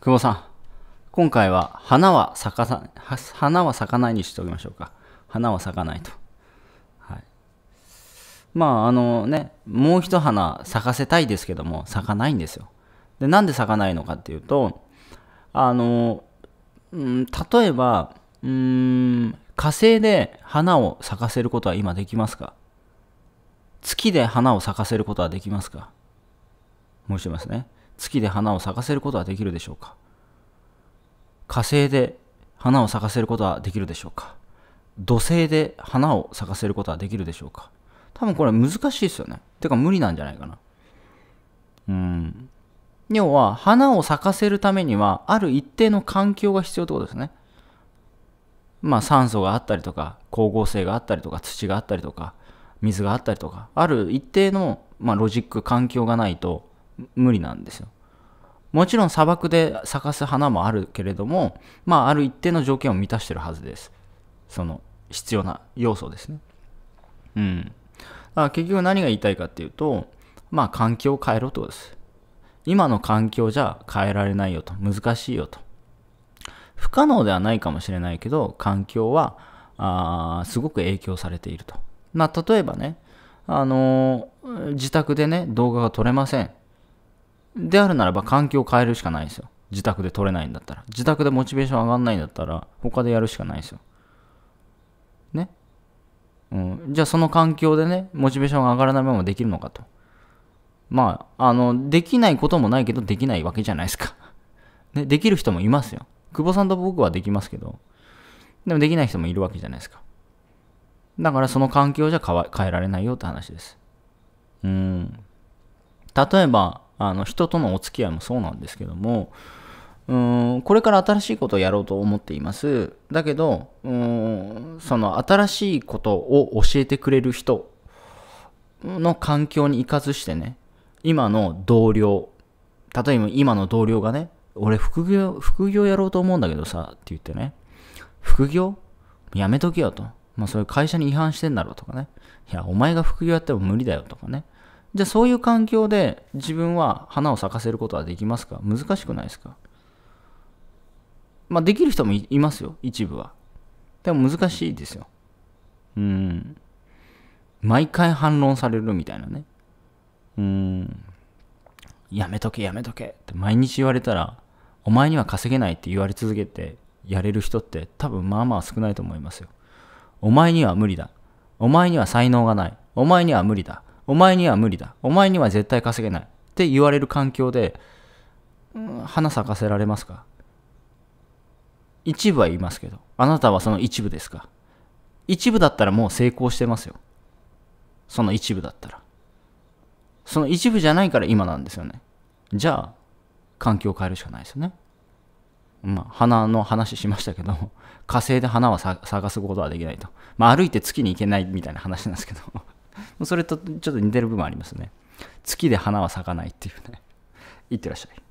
久保さん、今回は花は咲かさ、花は咲かないにしておきましょうか。花は咲かないと。はい。まあ、あのね、もう一花咲かせたいですけども、咲かないんですよ。で、なんで咲かないのかっていうと、あの、うん、例えば、うん、火星で花を咲かせることは今できますか月で花を咲かせることはできますか申しますね。月で花を咲かせることはできるでしょうか火星で花を咲かせることはできるでしょうか土星で花を咲かせることはできるでしょうか多分これ難しいですよね。てか無理なんじゃないかな。うん。要は花を咲かせるためにはある一定の環境が必要ってことですね。まあ酸素があったりとか光合成があったりとか土があったりとか水があったりとかある一定の、まあ、ロジック環境がないと無理なんですよ。もちろん砂漠で咲かす花もあるけれども、まあ、ある一定の条件を満たしてるはずです。その必要な要素ですね。うん。だから結局何が言いたいかっていうと、まあ、環境を変えろとです。今の環境じゃ変えられないよと、難しいよと。不可能ではないかもしれないけど、環境は、あすごく影響されていると。まあ、例えばね、あのー、自宅でね、動画が撮れません。であるならば環境を変えるしかないですよ。自宅で取れないんだったら。自宅でモチベーション上がんないんだったら、他でやるしかないですよ。ね。うん、じゃあその環境でね、モチベーションが上がらないままできるのかと。まあ、あの、できないこともないけど、できないわけじゃないですか。ね、できる人もいますよ。久保さんと僕はできますけど、でもできない人もいるわけじゃないですか。だからその環境じゃ変えられないよって話です。うん。例えば、あの人とのお付き合いもそうなんですけどもうんこれから新しいことをやろうと思っていますだけどうんその新しいことを教えてくれる人の環境に生かずしてね今の同僚例えば今の同僚がね俺副業副業やろうと思うんだけどさって言ってね副業やめとけよと。まあ、そういう会社に違反してんだろうとかね。いや、お前が副業やっても無理だよとかね。じゃあそういう環境で自分は花を咲かせることはできますか難しくないですかまあできる人もいますよ、一部は。でも難しいですよ。うん。毎回反論されるみたいなね。うん。やめとけやめとけって毎日言われたら、お前には稼げないって言われ続けてやれる人って多分まあまあ少ないと思いますよ。お前には無理だ。お前には才能がない。お前には無理だ。お前には無理だ。お前には絶対稼げない。って言われる環境で、うん、花咲かせられますか一部は言いますけど、あなたはその一部ですか一部だったらもう成功してますよ。その一部だったら。その一部じゃないから今なんですよね。じゃあ、環境を変えるしかないですよね。まあ、花の話しましたけど、火星で花は探すことはできないと。まあ、歩いて月に行けないみたいな話なんですけど。それとちょっと似てる部分ありますね。月で花は咲かないっていうね。い ってらっしゃい。